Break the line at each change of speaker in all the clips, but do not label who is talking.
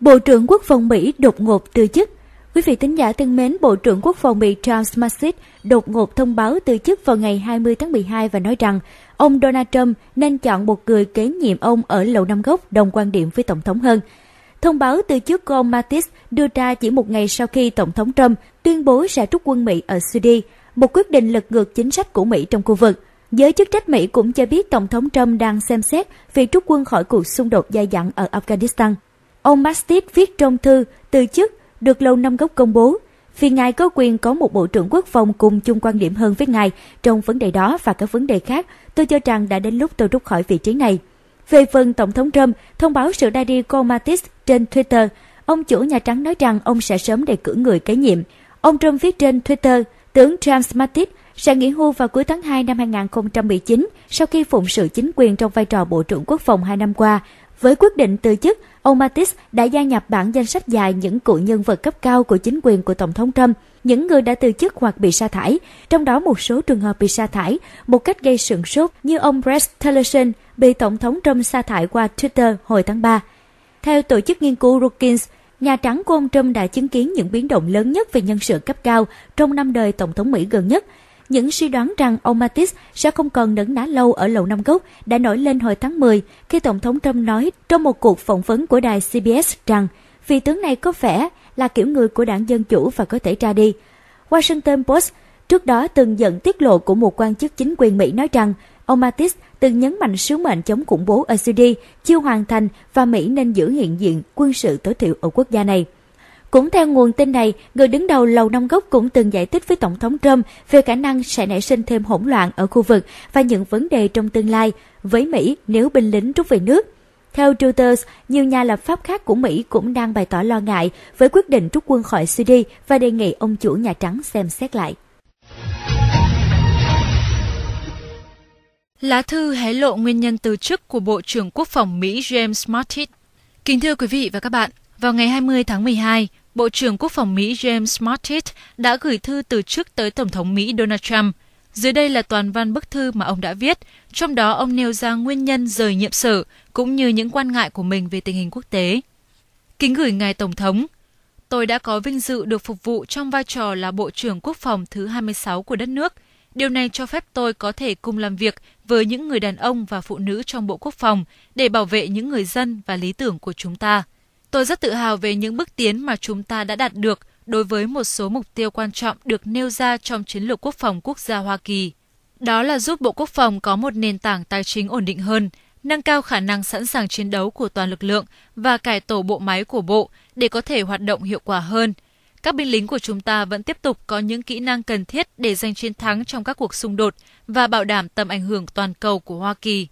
Bộ trưởng Quốc phòng Mỹ đột ngột từ chức Quý vị tính giả thân mến, Bộ trưởng Quốc phòng Mỹ Charles Massis đột ngột thông báo từ chức vào ngày 20 tháng 12 và nói rằng ông Donald Trump nên chọn một người kế nhiệm ông ở Lầu Năm Góc đồng quan điểm với Tổng thống hơn. Thông báo từ chức của ông Mattis đưa ra chỉ một ngày sau khi Tổng thống Trump tuyên bố sẽ rút quân Mỹ ở Syria, một quyết định lật ngược chính sách của Mỹ trong khu vực. Giới chức trách Mỹ cũng cho biết Tổng thống Trump đang xem xét việc rút quân khỏi cuộc xung đột dai dẳng ở Afghanistan. Ông Mastit viết trong thư từ chức được Lâu Năm Gốc công bố vì ngài có quyền có một bộ trưởng quốc phòng cùng chung quan điểm hơn với ngài trong vấn đề đó và các vấn đề khác, tôi cho rằng đã đến lúc tôi rút khỏi vị trí này. Về phần Tổng thống Trump thông báo sự ra đi của Mattis trên Twitter, ông chủ Nhà Trắng nói rằng ông sẽ sớm đề cử người kế nhiệm. Ông Trump viết trên Twitter, tướng James Mattis sẽ nghỉ hưu vào cuối tháng 2 năm 2019 sau khi phụng sự chính quyền trong vai trò Bộ trưởng Quốc phòng hai năm qua. Với quyết định từ chức, ông Mattis đã gia nhập bảng danh sách dài những cựu nhân vật cấp cao của chính quyền của Tổng thống Trump, những người đã từ chức hoặc bị sa thải, trong đó một số trường hợp bị sa thải một cách gây sửng sốt như ông Brett Tillerson bị Tổng thống Trump sa thải qua Twitter hồi tháng 3. Theo tổ chức nghiên cứu Brookings, Nhà Trắng của ông Trump đã chứng kiến những biến động lớn nhất về nhân sự cấp cao trong năm đời Tổng thống Mỹ gần nhất – những suy đoán rằng ông Mattis sẽ không còn nấn ná lâu ở Lầu Năm Gốc đã nổi lên hồi tháng 10 khi Tổng thống Trump nói trong một cuộc phỏng vấn của đài CBS rằng vị tướng này có vẻ là kiểu người của đảng Dân Chủ và có thể ra đi. Washington Post trước đó từng dẫn tiết lộ của một quan chức chính quyền Mỹ nói rằng ông Mattis từng nhấn mạnh sứ mệnh chống khủng bố ở Syria chưa hoàn thành và Mỹ nên giữ hiện diện quân sự tối thiểu ở quốc gia này. Cũng theo nguồn tin này, người đứng đầu Lầu Năm Góc cũng từng giải thích với Tổng thống Trump về khả năng sẽ nảy sinh thêm hỗn loạn ở khu vực và những vấn đề trong tương lai với Mỹ nếu binh lính rút về nước. Theo Reuters, nhiều nhà lập pháp khác của Mỹ cũng đang bày tỏ lo ngại với quyết định rút quân khỏi Syria và đề nghị ông chủ Nhà Trắng xem
xét lại. Lá thư hé lộ nguyên nhân từ chức của Bộ trưởng Quốc phòng Mỹ James Mattis. Kính thưa quý vị và các bạn, vào ngày 20 tháng 12, Bộ trưởng Quốc phòng Mỹ James Mattis đã gửi thư từ chức tới Tổng thống Mỹ Donald Trump. Dưới đây là toàn văn bức thư mà ông đã viết, trong đó ông nêu ra nguyên nhân rời nhiệm sở cũng như những quan ngại của mình về tình hình quốc tế. Kính gửi ngài Tổng thống, tôi đã có vinh dự được phục vụ trong vai trò là Bộ trưởng Quốc phòng thứ 26 của đất nước. Điều này cho phép tôi có thể cùng làm việc với những người đàn ông và phụ nữ trong Bộ Quốc phòng để bảo vệ những người dân và lý tưởng của chúng ta. Tôi rất tự hào về những bước tiến mà chúng ta đã đạt được đối với một số mục tiêu quan trọng được nêu ra trong chiến lược quốc phòng quốc gia Hoa Kỳ. Đó là giúp Bộ Quốc phòng có một nền tảng tài chính ổn định hơn, nâng cao khả năng sẵn sàng chiến đấu của toàn lực lượng và cải tổ bộ máy của bộ để có thể hoạt động hiệu quả hơn. Các binh lính của chúng ta vẫn tiếp tục có những kỹ năng cần thiết để giành chiến thắng trong các cuộc xung đột và bảo đảm tầm ảnh hưởng toàn cầu của Hoa Kỳ.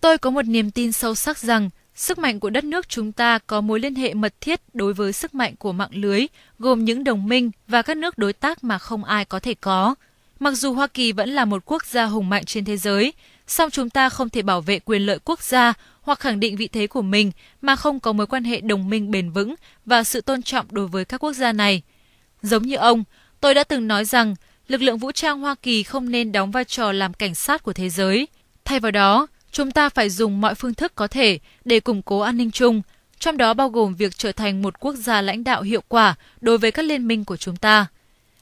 Tôi có một niềm tin sâu sắc rằng Sức mạnh của đất nước chúng ta có mối liên hệ mật thiết đối với sức mạnh của mạng lưới, gồm những đồng minh và các nước đối tác mà không ai có thể có. Mặc dù Hoa Kỳ vẫn là một quốc gia hùng mạnh trên thế giới, song chúng ta không thể bảo vệ quyền lợi quốc gia hoặc khẳng định vị thế của mình mà không có mối quan hệ đồng minh bền vững và sự tôn trọng đối với các quốc gia này. Giống như ông, tôi đã từng nói rằng lực lượng vũ trang Hoa Kỳ không nên đóng vai trò làm cảnh sát của thế giới. Thay vào đó, Chúng ta phải dùng mọi phương thức có thể để củng cố an ninh chung, trong đó bao gồm việc trở thành một quốc gia lãnh đạo hiệu quả đối với các liên minh của chúng ta.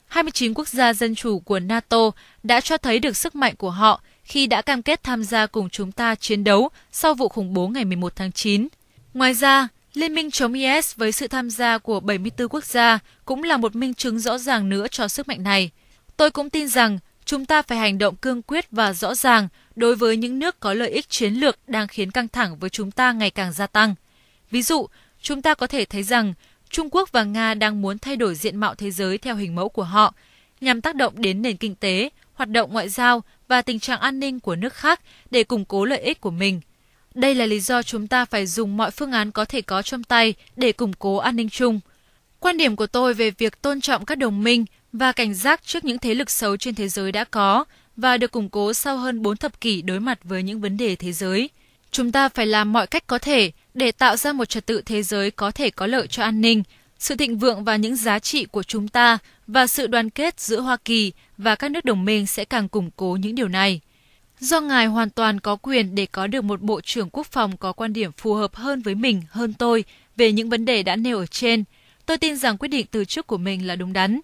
29 quốc gia dân chủ của NATO đã cho thấy được sức mạnh của họ khi đã cam kết tham gia cùng chúng ta chiến đấu sau vụ khủng bố ngày 11 tháng 9. Ngoài ra, Liên minh chống IS với sự tham gia của 74 quốc gia cũng là một minh chứng rõ ràng nữa cho sức mạnh này. Tôi cũng tin rằng chúng ta phải hành động cương quyết và rõ ràng đối với những nước có lợi ích chiến lược đang khiến căng thẳng với chúng ta ngày càng gia tăng. Ví dụ, chúng ta có thể thấy rằng Trung Quốc và Nga đang muốn thay đổi diện mạo thế giới theo hình mẫu của họ, nhằm tác động đến nền kinh tế, hoạt động ngoại giao và tình trạng an ninh của nước khác để củng cố lợi ích của mình. Đây là lý do chúng ta phải dùng mọi phương án có thể có trong tay để củng cố an ninh chung – Quan điểm của tôi về việc tôn trọng các đồng minh và cảnh giác trước những thế lực xấu trên thế giới đã có và được củng cố sau hơn 4 thập kỷ đối mặt với những vấn đề thế giới. Chúng ta phải làm mọi cách có thể để tạo ra một trật tự thế giới có thể có lợi cho an ninh, sự thịnh vượng và những giá trị của chúng ta và sự đoàn kết giữa Hoa Kỳ và các nước đồng minh sẽ càng củng cố những điều này. Do ngài hoàn toàn có quyền để có được một bộ trưởng quốc phòng có quan điểm phù hợp hơn với mình, hơn tôi về những vấn đề đã nêu ở trên – Tôi tin rằng quyết định từ chức của mình là đúng đắn.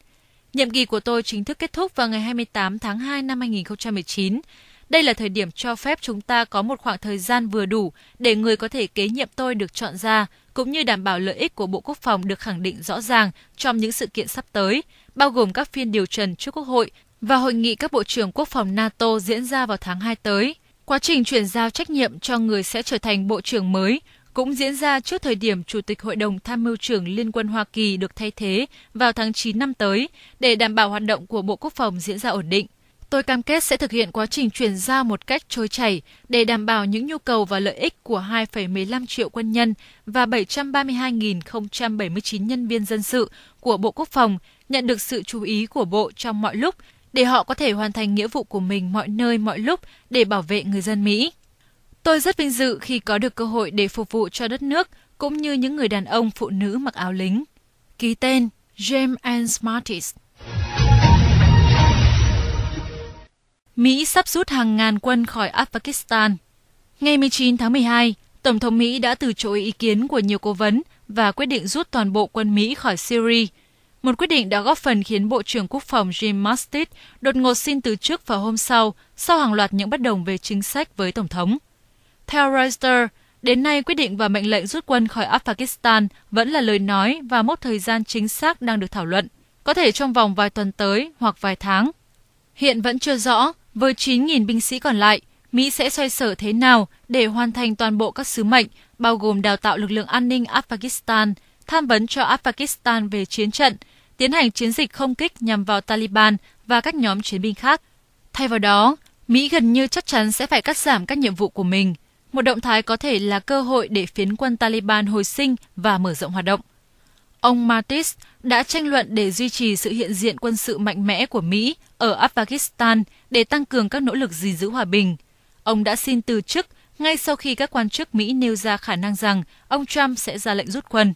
Nhiệm kỳ của tôi chính thức kết thúc vào ngày 28 tháng 2 năm 2019. Đây là thời điểm cho phép chúng ta có một khoảng thời gian vừa đủ để người có thể kế nhiệm tôi được chọn ra, cũng như đảm bảo lợi ích của Bộ Quốc phòng được khẳng định rõ ràng trong những sự kiện sắp tới, bao gồm các phiên điều trần trước Quốc hội và hội nghị các bộ trưởng quốc phòng NATO diễn ra vào tháng 2 tới. Quá trình chuyển giao trách nhiệm cho người sẽ trở thành bộ trưởng mới cũng diễn ra trước thời điểm Chủ tịch Hội đồng Tham mưu trưởng Liên quân Hoa Kỳ được thay thế vào tháng 9 năm tới để đảm bảo hoạt động của Bộ Quốc phòng diễn ra ổn định. Tôi cam kết sẽ thực hiện quá trình chuyển giao một cách trôi chảy để đảm bảo những nhu cầu và lợi ích của 2,15 triệu quân nhân và 732.079 nhân viên dân sự của Bộ Quốc phòng nhận được sự chú ý của Bộ trong mọi lúc để họ có thể hoàn thành nghĩa vụ của mình mọi nơi mọi lúc để bảo vệ người dân Mỹ. Tôi rất vinh dự khi có được cơ hội để phục vụ cho đất nước cũng như những người đàn ông phụ nữ mặc áo lính. Ký tên James N. Smartis. Mỹ sắp rút hàng ngàn quân khỏi Afghanistan. Ngày 19 tháng 12, Tổng thống Mỹ đã từ chối ý kiến của nhiều cố vấn và quyết định rút toàn bộ quân Mỹ khỏi Syria. Một quyết định đã góp phần khiến Bộ trưởng Quốc phòng Jim Mastit đột ngột xin từ chức vào hôm sau, sau hàng loạt những bất đồng về chính sách với Tổng thống. Theo Reuters, đến nay quyết định và mệnh lệnh rút quân khỏi Afghanistan vẫn là lời nói và mốc thời gian chính xác đang được thảo luận, có thể trong vòng vài tuần tới hoặc vài tháng. Hiện vẫn chưa rõ, với 9.000 binh sĩ còn lại, Mỹ sẽ xoay sở thế nào để hoàn thành toàn bộ các sứ mệnh, bao gồm đào tạo lực lượng an ninh Afghanistan, tham vấn cho Afghanistan về chiến trận, tiến hành chiến dịch không kích nhằm vào Taliban và các nhóm chiến binh khác. Thay vào đó, Mỹ gần như chắc chắn sẽ phải cắt giảm các nhiệm vụ của mình một động thái có thể là cơ hội để phiến quân Taliban hồi sinh và mở rộng hoạt động. Ông Mattis đã tranh luận để duy trì sự hiện diện quân sự mạnh mẽ của Mỹ ở Afghanistan để tăng cường các nỗ lực gìn giữ hòa bình. Ông đã xin từ chức ngay sau khi các quan chức Mỹ nêu ra khả năng rằng ông Trump sẽ ra lệnh rút quân.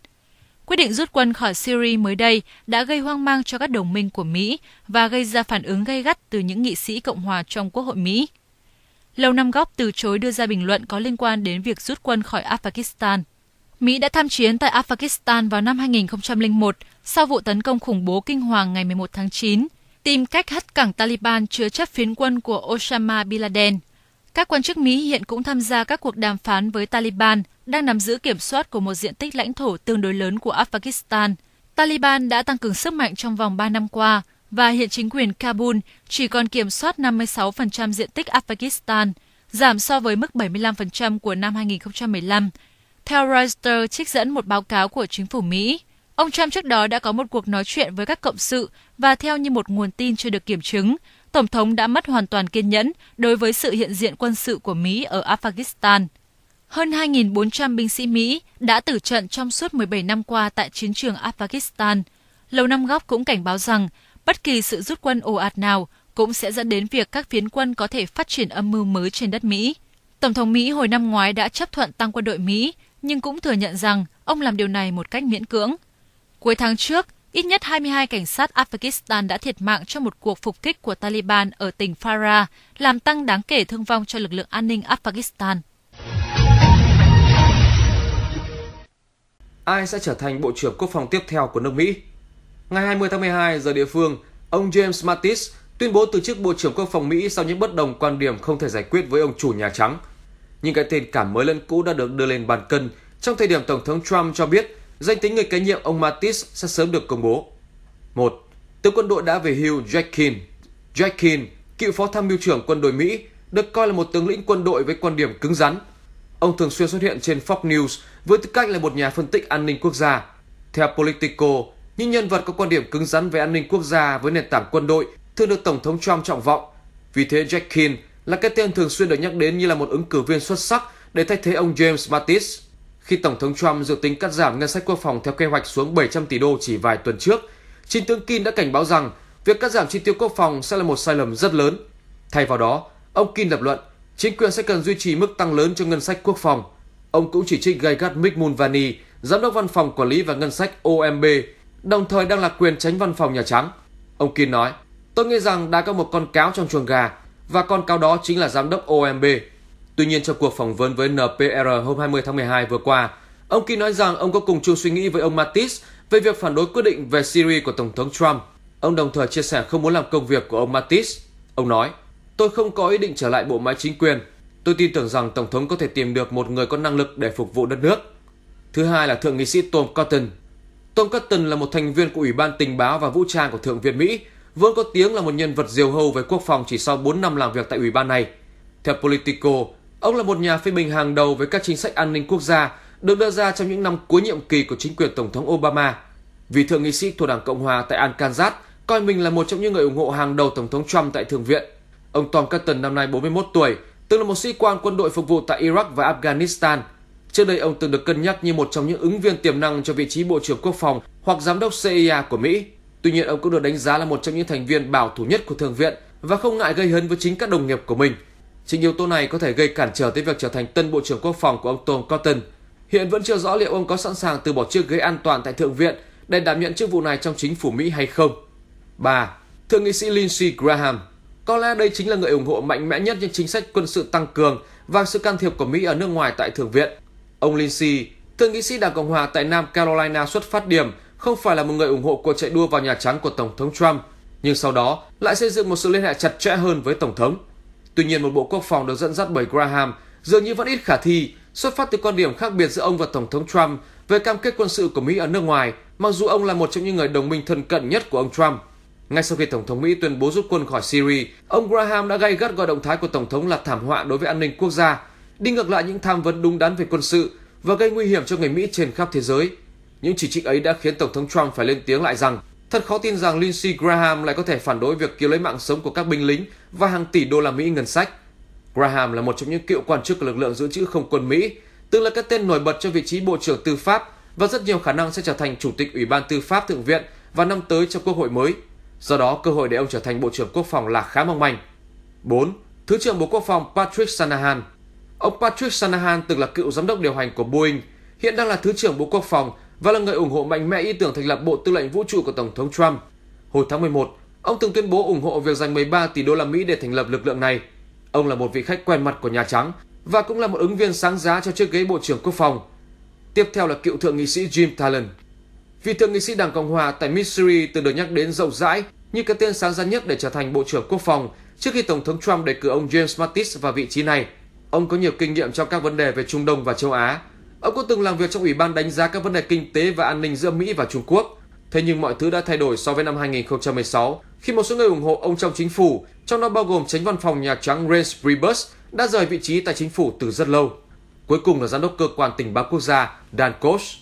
Quyết định rút quân khỏi Syria mới đây đã gây hoang mang cho các đồng minh của Mỹ và gây ra phản ứng gay gắt từ những nghị sĩ Cộng hòa trong Quốc hội Mỹ. Lầu Năm Góc từ chối đưa ra bình luận có liên quan đến việc rút quân khỏi Afghanistan. Mỹ đã tham chiến tại Afghanistan vào năm 2001 sau vụ tấn công khủng bố kinh hoàng ngày 11 tháng 9, tìm cách hất cảng Taliban chứa chấp phiến quân của Osama Bin Laden. Các quan chức Mỹ hiện cũng tham gia các cuộc đàm phán với Taliban, đang nắm giữ kiểm soát của một diện tích lãnh thổ tương đối lớn của Afghanistan. Taliban đã tăng cường sức mạnh trong vòng 3 năm qua, và hiện chính quyền Kabul chỉ còn kiểm soát 56% diện tích Afghanistan, giảm so với mức 75% của năm 2015. Theo Reuters trích dẫn một báo cáo của chính phủ Mỹ, ông Trump trước đó đã có một cuộc nói chuyện với các cộng sự và theo như một nguồn tin chưa được kiểm chứng, Tổng thống đã mất hoàn toàn kiên nhẫn đối với sự hiện diện quân sự của Mỹ ở Afghanistan. Hơn 2.400 binh sĩ Mỹ đã tử trận trong suốt 17 năm qua tại chiến trường Afghanistan. Lầu Năm Góc cũng cảnh báo rằng Bất kỳ sự rút quân ồ ạt nào cũng sẽ dẫn đến việc các phiến quân có thể phát triển âm mưu mới trên đất Mỹ. Tổng thống Mỹ hồi năm ngoái đã chấp thuận tăng quân đội Mỹ, nhưng cũng thừa nhận rằng ông làm điều này một cách miễn cưỡng. Cuối tháng trước, ít nhất 22 cảnh sát Afghanistan đã thiệt mạng trong một cuộc phục kích của Taliban ở tỉnh Farah, làm tăng đáng kể thương vong cho lực lượng an ninh Afghanistan.
Ai sẽ trở thành Bộ trưởng Quốc phòng tiếp theo của nước Mỹ? Ngày 20 tháng 12 giờ địa phương, ông James Mattis tuyên bố từ chức Bộ trưởng Quốc phòng Mỹ sau những bất đồng quan điểm không thể giải quyết với ông chủ Nhà Trắng. Những cái tên cả mới lẫn cũ đã được đưa lên bàn cân trong thời điểm Tổng thống Trump cho biết danh tính người kế nhiệm ông Mattis sẽ sớm được công bố. 1. Tướng quân đội đã về hưu Jack Keane. Jack Keane, cựu phó tham mưu trưởng quân đội Mỹ, được coi là một tướng lĩnh quân đội với quan điểm cứng rắn. Ông thường xuyên xuất hiện trên Fox News với tư cách là một nhà phân tích an ninh quốc gia. Theo Politico, những nhân vật có quan điểm cứng rắn về an ninh quốc gia với nền tảng quân đội thường được Tổng thống Trump trọng vọng. Vì thế, Jack Keane là cái tên thường xuyên được nhắc đến như là một ứng cử viên xuất sắc để thay thế ông James Mattis. Khi Tổng thống Trump dự tính cắt giảm ngân sách quốc phòng theo kế hoạch xuống 700 tỷ đô chỉ vài tuần trước, chính tướng Kim đã cảnh báo rằng việc cắt giảm chi tiêu quốc phòng sẽ là một sai lầm rất lớn. Thay vào đó, ông Kim lập luận chính quyền sẽ cần duy trì mức tăng lớn cho ngân sách quốc phòng. Ông cũng chỉ trích gay gắt Mick Mulvaney, giám đốc văn phòng quản lý và ngân sách OMB đồng thời đang là quyền tránh văn phòng Nhà Trắng. Ông Kim nói, tôi nghĩ rằng đã có một con cáo trong chuồng gà và con cáo đó chính là giám đốc OMB. Tuy nhiên trong cuộc phỏng vấn với NPR hôm 20 tháng 12 vừa qua, ông Kim nói rằng ông có cùng chung suy nghĩ với ông Mattis về việc phản đối quyết định về Syria của Tổng thống Trump. Ông đồng thời chia sẻ không muốn làm công việc của ông Mattis. Ông nói, tôi không có ý định trở lại bộ máy chính quyền. Tôi tin tưởng rằng Tổng thống có thể tìm được một người có năng lực để phục vụ đất nước. Thứ hai là Thượng nghị sĩ Tom Cotton, Tom Cotton là một thành viên của Ủy ban Tình báo và Vũ trang của Thượng viện Mỹ, vốn có tiếng là một nhân vật diều hâu về quốc phòng chỉ sau 4 năm làm việc tại ủy ban này. Theo Politico, ông là một nhà phê bình hàng đầu với các chính sách an ninh quốc gia được đưa ra trong những năm cuối nhiệm kỳ của chính quyền Tổng thống Obama. Vì thượng nghị sĩ thuộc Đảng Cộng Hòa tại Arkansas coi mình là một trong những người ủng hộ hàng đầu Tổng thống Trump tại Thượng viện. Ông Tom Cotton năm nay 41 tuổi, từng là một sĩ quan quân đội phục vụ tại Iraq và Afghanistan – Trước đây ông từng được cân nhắc như một trong những ứng viên tiềm năng cho vị trí Bộ trưởng Quốc phòng hoặc Giám đốc CIA của Mỹ. Tuy nhiên ông cũng được đánh giá là một trong những thành viên bảo thủ nhất của Thượng viện và không ngại gây hấn với chính các đồng nghiệp của mình. Chính yếu tố này có thể gây cản trở tới việc trở thành tân Bộ trưởng Quốc phòng của ông Tom Cotton. Hiện vẫn chưa rõ liệu ông có sẵn sàng từ bỏ chiếc ghế an toàn tại Thượng viện để đảm nhận chức vụ này trong chính phủ Mỹ hay không. 3. Thượng nghị sĩ Lindsey Graham Có lẽ đây chính là người ủng hộ mạnh mẽ nhất những chính sách quân sự tăng cường và sự can thiệp của Mỹ ở nước ngoài tại Thượng viện – Ông Lindsey, thượng nghị sĩ Đảng Cộng hòa tại Nam Carolina xuất phát điểm không phải là một người ủng hộ cuộc chạy đua vào Nhà Trắng của Tổng thống Trump, nhưng sau đó lại xây dựng một sự liên hệ chặt chẽ hơn với Tổng thống. Tuy nhiên, một bộ quốc phòng được dẫn dắt bởi Graham dường như vẫn ít khả thi, xuất phát từ quan điểm khác biệt giữa ông và Tổng thống Trump về cam kết quân sự của Mỹ ở nước ngoài, mặc dù ông là một trong những người đồng minh thân cận nhất của ông Trump. Ngay sau khi Tổng thống Mỹ tuyên bố rút quân khỏi Syria, ông Graham đã gây gắt gọi động thái của Tổng thống là thảm họa đối với an ninh quốc gia đi ngược lại những tham vấn đúng đắn về quân sự và gây nguy hiểm cho người Mỹ trên khắp thế giới. Những chỉ trích ấy đã khiến Tổng thống Trump phải lên tiếng lại rằng thật khó tin rằng Lindsey Graham lại có thể phản đối việc cứu lấy mạng sống của các binh lính và hàng tỷ đô la Mỹ ngân sách. Graham là một trong những cựu quan chức của lực lượng dự trữ không quân Mỹ, từng là cái tên nổi bật cho vị trí Bộ trưởng Tư pháp và rất nhiều khả năng sẽ trở thành Chủ tịch Ủy ban Tư pháp Thượng viện vào năm tới trong Quốc hội mới. Do đó, cơ hội để ông trở thành Bộ trưởng Quốc phòng là khá mong manh. 4. Thứ trưởng Bộ Quốc phòng Patrick Shanahan Ông Patrick Shanahan từng là cựu giám đốc điều hành của Boeing, hiện đang là Thứ trưởng Bộ Quốc phòng và là người ủng hộ mạnh mẽ ý tưởng thành lập Bộ Tư lệnh Vũ trụ của Tổng thống Trump. Hồi tháng 11, ông từng tuyên bố ủng hộ việc dành 13 tỷ đô la Mỹ để thành lập lực lượng này. Ông là một vị khách quen mặt của Nhà Trắng và cũng là một ứng viên sáng giá cho chiếc ghế Bộ trưởng Quốc phòng. Tiếp theo là cựu thượng nghị sĩ Jim Talon. Vị thượng nghị sĩ Đảng Cộng hòa tại Missouri từng được nhắc đến rộng rãi như cái tên sáng giá nhất để trở thành Bộ trưởng Quốc phòng trước khi Tổng thống Trump đề cử ông James Mattis vào vị trí này – Ông có nhiều kinh nghiệm trong các vấn đề về Trung Đông và châu Á. Ông có từng làm việc trong Ủy ban đánh giá các vấn đề kinh tế và an ninh giữa Mỹ và Trung Quốc. Thế nhưng mọi thứ đã thay đổi so với năm 2016 khi một số người ủng hộ ông trong chính phủ, trong đó bao gồm tránh văn phòng Nhà Trắng Reince Priebus, đã rời vị trí tại chính phủ từ rất lâu. Cuối cùng là giám đốc cơ quan tình báo quốc gia Dan Coats.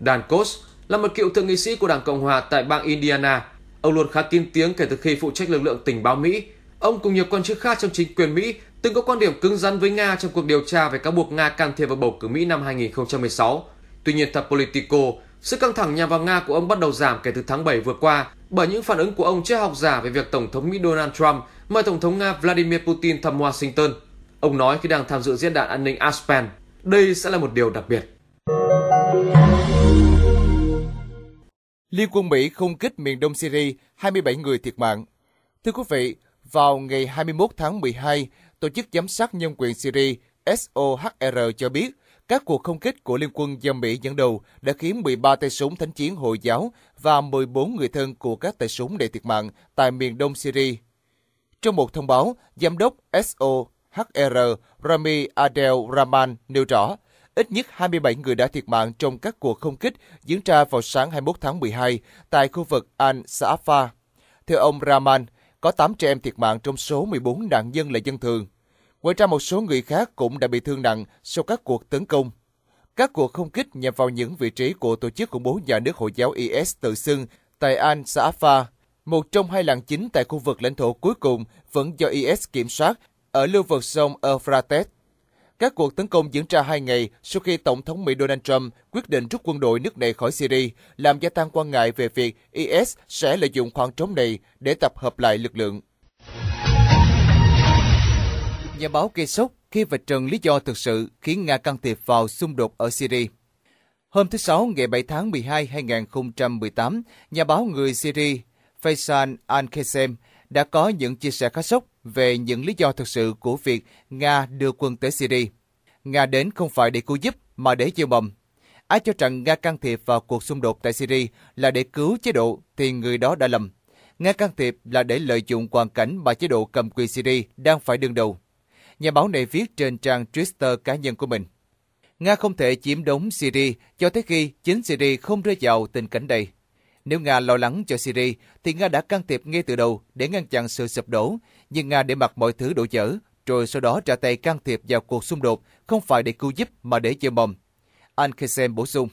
Dan Coats là một cựu thượng nghị sĩ của Đảng Cộng Hòa tại bang Indiana. Ông luôn khá kín tiếng kể từ khi phụ trách lực lượng tình báo Mỹ. Ông cùng nhiều quan chức khác trong chính quyền Mỹ từng có quan điểm cứng rắn với Nga trong cuộc điều tra về cáo buộc Nga can thiệp vào bầu cử Mỹ năm 2016. Tuy nhiên, theo Politico, sự căng thẳng nhằm vào Nga của ông bắt đầu giảm kể từ tháng 7 vừa qua bởi những phản ứng của ông trước học giả về việc Tổng thống Mỹ Donald Trump mời Tổng thống Nga Vladimir Putin thăm Washington. Ông nói khi đang tham dự diễn đàn an
ninh Aspen, đây sẽ là một điều đặc biệt. Liên quân Mỹ không kích miền đông Syria, 27 người thiệt mạng. Thưa quý vị, vào ngày 21 tháng 12, Tổ chức Giám sát Nhân quyền Syria SOHR cho biết, các cuộc không kích của Liên quân do Mỹ dẫn đầu đã khiến 13 tay súng thánh chiến Hồi giáo và 14 người thân của các tay súng để thiệt mạng tại miền đông Syria. Trong một thông báo, Giám đốc SOHR Rami Adel Rahman nêu rõ, ít nhất 27 người đã thiệt mạng trong các cuộc không kích diễn ra vào sáng 21 tháng 12 tại khu vực Al-Sa'afa. Theo ông Rahman, có 8 trẻ em thiệt mạng trong số 14 nạn nhân là dân thường. Ngoài ra một số người khác cũng đã bị thương nặng sau các cuộc tấn công. Các cuộc không kích nhằm vào những vị trí của tổ chức khủng bố nhà nước Hồi giáo IS tự xưng tại Al-Sa'afa, một trong hai làng chính tại khu vực lãnh thổ cuối cùng vẫn do IS kiểm soát ở lưu vực sông Euphrates. Các cuộc tấn công diễn ra hai ngày sau khi Tổng thống Mỹ Donald Trump quyết định rút quân đội nước này khỏi Syria, làm gia tăng quan ngại về việc IS sẽ lợi dụng khoảng trống này để tập hợp lại lực lượng. Nhà báo gây sốc khi vạch trần lý do thực sự khiến Nga can thiệp vào xung đột ở Syria. Hôm thứ Sáu ngày 7 tháng 12 2018, nhà báo người Syria Faisal Al-Qasem đã có những chia sẻ khá sốc về những lý do thực sự của việc Nga đưa quân tới Syria. Nga đến không phải để cứu giúp mà để gieo mầm. Ai cho rằng Nga can thiệp vào cuộc xung đột tại Syria là để cứu chế độ thì người đó đã lầm. Nga can thiệp là để lợi dụng hoàn cảnh mà chế độ cầm quyền Syria đang phải đương đầu nhà báo này viết trên trang Twitter cá nhân của mình. Nga không thể chiếm đóng Syria cho tới khi chính Syria không rơi vào tình cảnh đây. Nếu Nga lo lắng cho Syria thì Nga đã can thiệp ngay từ đầu để ngăn chặn sự sụp đổ, nhưng Nga để mặc mọi thứ đổ dở, rồi sau đó trả tay can thiệp vào cuộc xung đột, không phải để cứu giúp mà để chơi mầm. Anh Kesem bổ sung.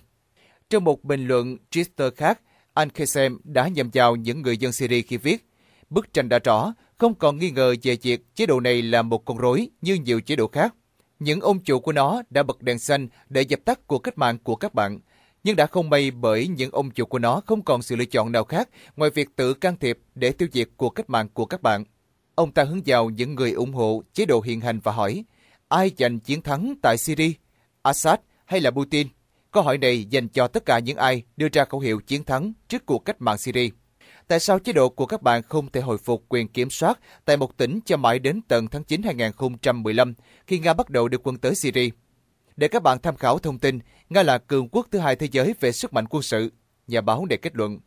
Trong một bình luận Twitter khác, anh Kesem đã nhầm vào những người dân Syria khi viết, bức tranh đã rõ không còn nghi ngờ về việc chế độ này là một con rối như nhiều chế độ khác. Những ông chủ của nó đã bật đèn xanh để dập tắt cuộc cách mạng của các bạn, nhưng đã không may bởi những ông chủ của nó không còn sự lựa chọn nào khác ngoài việc tự can thiệp để tiêu diệt cuộc cách mạng của các bạn. Ông ta hướng vào những người ủng hộ chế độ hiện hành và hỏi, ai giành chiến thắng tại Syria, Assad hay là Putin? Câu hỏi này dành cho tất cả những ai đưa ra khẩu hiệu chiến thắng trước cuộc cách mạng Syria. Tại sao chế độ của các bạn không thể hồi phục quyền kiểm soát tại một tỉnh cho mãi đến tận tháng 9 2015 khi Nga bắt đầu đưa quân tới Syria? Để các bạn tham khảo thông tin, Nga là cường quốc thứ hai thế giới về sức mạnh quân sự, nhà báo để kết luận.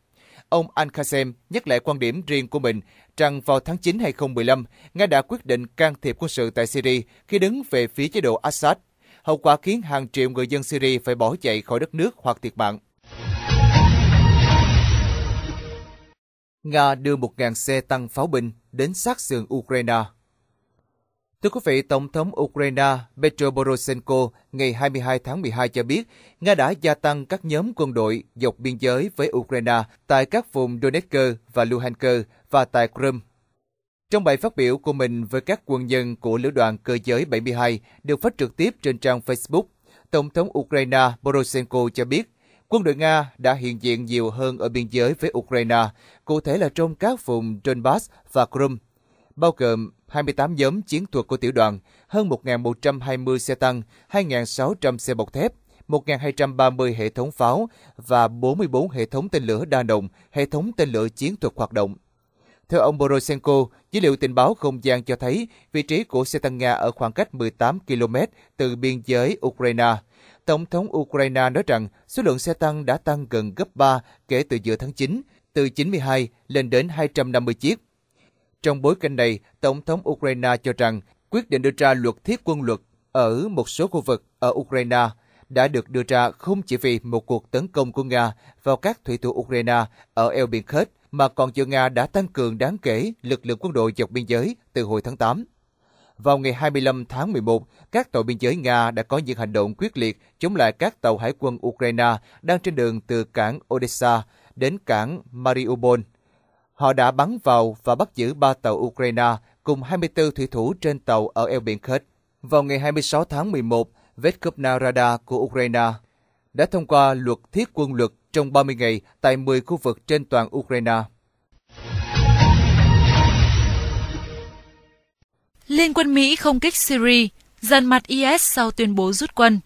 Ông Al-Qasem nhắc lại quan điểm riêng của mình rằng vào tháng 9 2015, Nga đã quyết định can thiệp quân sự tại Syria khi đứng về phía chế độ Assad. Hậu quả khiến hàng triệu người dân Syria phải bỏ chạy khỏi đất nước hoặc thiệt mạng. Nga đưa 1.000 xe tăng pháo binh đến sát sườn Ukraine. Thưa quý vị, Tổng thống Ukraine Petro Poroshenko ngày 22 tháng 12 cho biết Nga đã gia tăng các nhóm quân đội dọc biên giới với Ukraine tại các vùng Donetsk và Luhansk và tại Crimea. Trong bài phát biểu của mình với các quân nhân của Lữ đoàn Cơ giới 72 được phát trực tiếp trên trang Facebook, Tổng thống Ukraine Poroshenko cho biết quân đội Nga đã hiện diện nhiều hơn ở biên giới với Ukraine, cụ thể là trong các vùng Donbass và Crimea, bao gồm 28 nhóm chiến thuật của tiểu đoàn, hơn 1.120 xe tăng, 2.600 xe bọc thép, 1.230 hệ thống pháo và 44 hệ thống tên lửa đa động, hệ thống tên lửa chiến thuật hoạt động. Theo ông Boroshenko, dữ liệu tình báo không gian cho thấy vị trí của xe tăng Nga ở khoảng cách 18 km từ biên giới Ukraine – Tổng thống Ukraine nói rằng số lượng xe tăng đã tăng gần gấp 3 kể từ giữa tháng 9, từ 92 lên đến 250 chiếc. Trong bối cảnh này, Tổng thống Ukraine cho rằng quyết định đưa ra luật thiết quân luật ở một số khu vực ở Ukraine đã được đưa ra không chỉ vì một cuộc tấn công của Nga vào các thủy thủ Ukraine ở eo biển Khết, mà còn do Nga đã tăng cường đáng kể lực lượng quân đội dọc biên giới từ hồi tháng 8 vào ngày 25 tháng 11, các tàu biên giới Nga đã có những hành động quyết liệt chống lại các tàu hải quân Ukraine đang trên đường từ cảng Odessa đến cảng Mariupol. Họ đã bắn vào và bắt giữ ba tàu Ukraine cùng 24 thủy thủ trên tàu ở eo biển Kerch. Vào ngày 26 tháng 11, Vedkovna Rada của Ukraine đã thông qua luật thiết quân luật trong 30 ngày tại 10 khu vực trên toàn Ukraine.
Liên quân Mỹ không kích Syria, dàn mặt IS sau tuyên bố rút quân.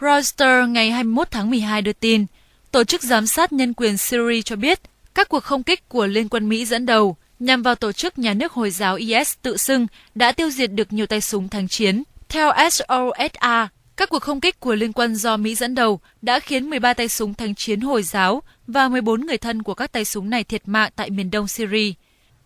Reuters ngày 21 tháng 12 đưa tin, Tổ chức Giám sát Nhân quyền Syria cho biết các cuộc không kích của Liên quân Mỹ dẫn đầu nhằm vào tổ chức nhà nước Hồi giáo IS tự xưng đã tiêu diệt được nhiều tay súng thắng chiến. Theo SOSA, các cuộc không kích của Liên quân do Mỹ dẫn đầu đã khiến 13 tay súng thắng chiến Hồi giáo và 14 người thân của các tay súng này thiệt mạng tại miền đông Syria.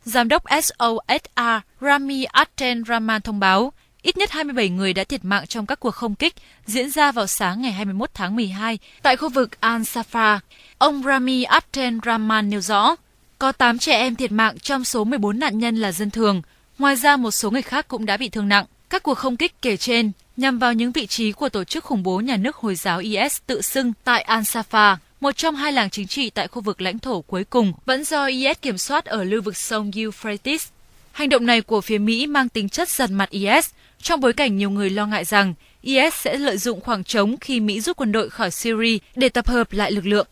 Giám đốc SOSR Rami Aden Rahman thông báo, ít nhất 27 người đã thiệt mạng trong các cuộc không kích diễn ra vào sáng ngày 21 tháng 12 tại khu vực Al-Safa. Ông Rami Aden Rahman nêu rõ, có 8 trẻ em thiệt mạng trong số 14 nạn nhân là dân thường, ngoài ra một số người khác cũng đã bị thương nặng. Các cuộc không kích kể trên nhằm vào những vị trí của tổ chức khủng bố nhà nước Hồi giáo IS tự xưng tại Al-Safa một trong hai làng chính trị tại khu vực lãnh thổ cuối cùng vẫn do IS kiểm soát ở lưu vực sông Euphrates. Hành động này của phía Mỹ mang tính chất giật mặt IS, trong bối cảnh nhiều người lo ngại rằng IS sẽ lợi dụng khoảng trống khi Mỹ rút quân đội khỏi Syria để tập hợp lại lực lượng.